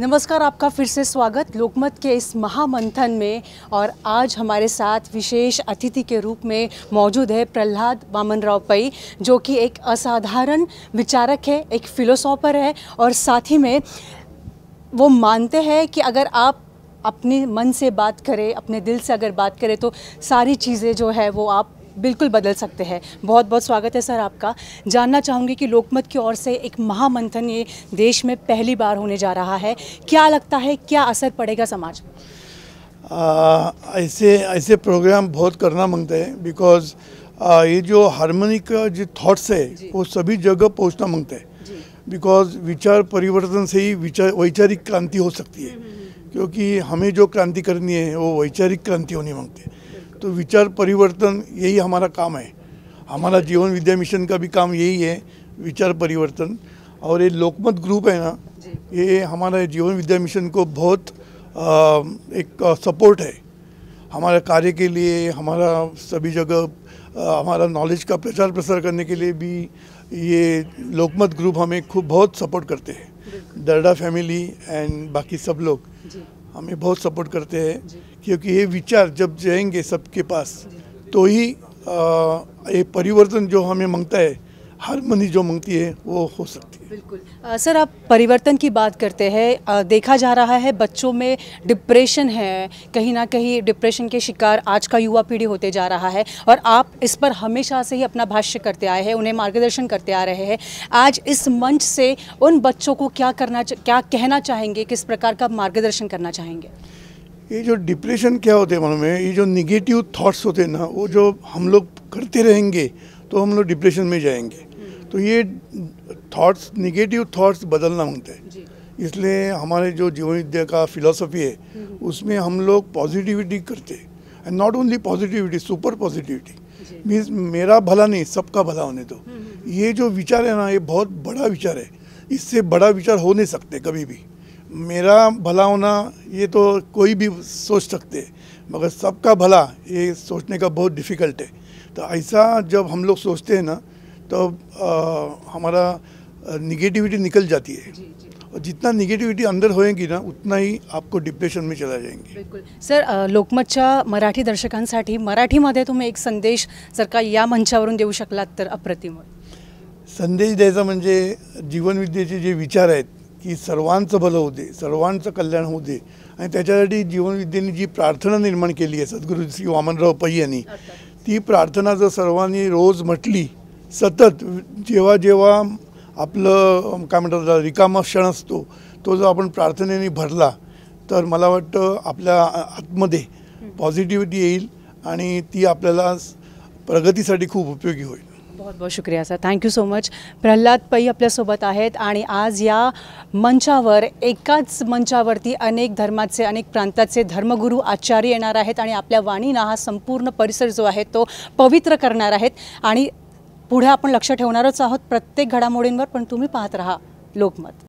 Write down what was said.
नमस्कार आपका फिर से स्वागत लोकमत के इस महामंथन में और आज हमारे साथ विशेष अतिथि के रूप में मौजूद है प्रहलाद वामनराव पई जो कि एक असाधारण विचारक है एक फिलोसॉफर है और साथ ही में वो मानते हैं कि अगर आप अपने मन से बात करें अपने दिल से अगर बात करें तो सारी चीज़ें जो है वो आप बिल्कुल बदल सकते हैं बहुत बहुत स्वागत है सर आपका जानना चाहूँगी कि लोकमत की ओर से एक महामंथन ये देश में पहली बार होने जा रहा है क्या लगता है क्या असर पड़ेगा समाज आ, ऐसे ऐसे प्रोग्राम बहुत करना मांगते हैं बिकॉज ये जो हारमोनिक जो थाट्स है वो सभी जगह पहुँचना मांगते हैं बिकॉज विचार परिवर्तन से ही विचार वैचारिक क्रांति हो सकती है हम्म, हम्म, हम्म। क्योंकि हमें जो क्रांति करनी है वो वैचारिक क्रांति होनी मांगती है तो विचार परिवर्तन यही हमारा काम है हमारा जीवन विद्या मिशन का भी काम यही है विचार परिवर्तन और ये लोकमत ग्रुप है ना ये हमारे जीवन विद्या मिशन को बहुत आ, एक आ, सपोर्ट है हमारे कार्य के लिए हमारा सभी जगह हमारा नॉलेज का प्रचार प्रसार करने के लिए भी ये लोकमत ग्रुप हमें खूब बहुत सपोर्ट करते हैं दर्डा फैमिली एंड बाकी सब लोग हमें बहुत सपोर्ट करते हैं क्योंकि ये विचार जब जाएंगे सबके पास तो ही आ, ये परिवर्तन जो हमें मांगता है हर मनी जो मांगती है वो हो सकती है बिल्कुल आ, सर आप परिवर्तन की बात करते हैं देखा जा रहा है बच्चों में डिप्रेशन है कहीं ना कहीं डिप्रेशन के शिकार आज का युवा पीढ़ी होते जा रहा है और आप इस पर हमेशा से ही अपना भाष्य करते आए हैं उन्हें मार्गदर्शन करते आ रहे हैं आज इस मंच से उन बच्चों को क्या करना क्या कहना चाहेंगे किस प्रकार का मार्गदर्शन करना चाहेंगे ये जो डिप्रेशन क्या होते हैं मनो में ये जो निगेटिव थाट्स होते हैं ना वो जो हम लोग करते रहेंगे तो हम लोग डिप्रेशन में जाएंगे तो ये थॉट्स निगेटिव थॉट्स बदलना मांगते हैं इसलिए हमारे जो जीवन विद्या का फिलोसफी है हम्म। उसमें हम लोग पॉजिटिविटी करते हैं and not only positivity super positivity means मेरा भला नहीं सबका भला होने दो हम्म, हम्म, ये जो विचार है ना ये बहुत बड़ा विचार है इससे बड़ा विचार हो नहीं सकते कभी भी मेरा भला होना ये तो कोई भी सोच सकते मगर सबका भला ये सोचने का बहुत डिफ़िकल्ट है तो ऐसा जब हम लोग सोचते हैं ना तो आ, हमारा निगेटिविटी निकल जाती है जी, जी। और जितना निगेटिविटी अंदर होएगी ना उतना ही आपको डिप्रेशन में चला जाएंगे बिल्कुल सर लोकमतच्या मराठी दर्शकांसाठी मराठीमध्ये तुम्ही एक संदेश जर का या मंचावरून देऊ शकलात तर अप्रतिम संदेश द्यायचा म्हणजे जीवनविद्येचे जे विचार आहेत की सर्वांचं भलं होते सर्वांचं कल्याण होऊ दे आणि त्याच्यासाठी जीवनविद्येने जी प्रार्थना निर्माण केली आहे सद्गुरू श्री वामनराव पै यांनी ती प्रार्थना जर सर्वांनी रोज म्हटली सतत जेव्हा जेव्हा आपलं काय म्हणतात रिकामा क्षण असतो तो जर आपण प्रार्थनेने भरला तर मला वाटतं आपल्या आतमध्ये पॉझिटिव्हिटी येईल आणि ती आपल्याला प्रगतीसाठी खूप उपयोगी होईल बहुत बहुत शुक्रिया sir thank you so much Pralhad Pai आपल्यासोबत आहेत आणि आज या मंचावर एकाच मंचावरती अनेक धर्माचे अनेक प्रांताचे धर्मगुरु आचार्य येणार आहेत आणि आपल्या वाणीनं हा संपूर्ण परिसर जो आहे तो पवित्र करणार आहेत आणि पुढे आपण लक्ष ठेवणारच आहोत प्रत्येक घडामोडींवर पण तुम्ही पाहत राहा लोकमत